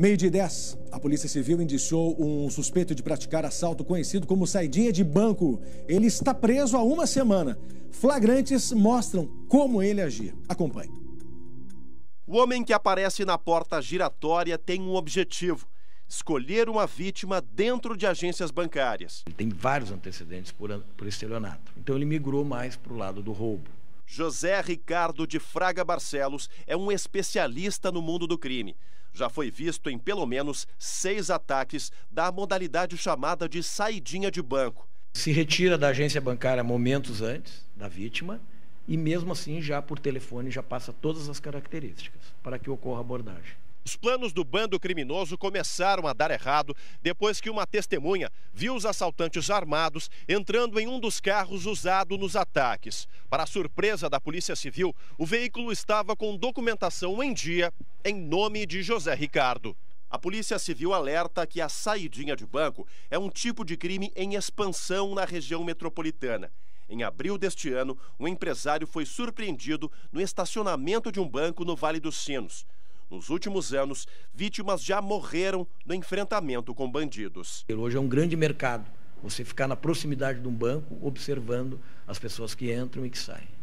Meio de 10, a Polícia Civil indiciou um suspeito de praticar assalto conhecido como saidinha de banco. Ele está preso há uma semana. Flagrantes mostram como ele agia. Acompanhe. O homem que aparece na porta giratória tem um objetivo: escolher uma vítima dentro de agências bancárias. Ele tem vários antecedentes por, por estelionato. Então ele migrou mais para o lado do roubo. José Ricardo de Fraga Barcelos é um especialista no mundo do crime. Já foi visto em pelo menos seis ataques da modalidade chamada de saidinha de banco. Se retira da agência bancária momentos antes da vítima e, mesmo assim, já por telefone já passa todas as características para que ocorra abordagem. Os planos do bando criminoso começaram a dar errado depois que uma testemunha viu os assaltantes armados entrando em um dos carros usado nos ataques. Para surpresa da Polícia Civil, o veículo estava com documentação em dia em nome de José Ricardo. A Polícia Civil alerta que a saidinha de banco é um tipo de crime em expansão na região metropolitana. Em abril deste ano, um empresário foi surpreendido no estacionamento de um banco no Vale dos Sinos. Nos últimos anos, vítimas já morreram no enfrentamento com bandidos. Hoje é um grande mercado. Você ficar na proximidade de um banco, observando as pessoas que entram e que saem.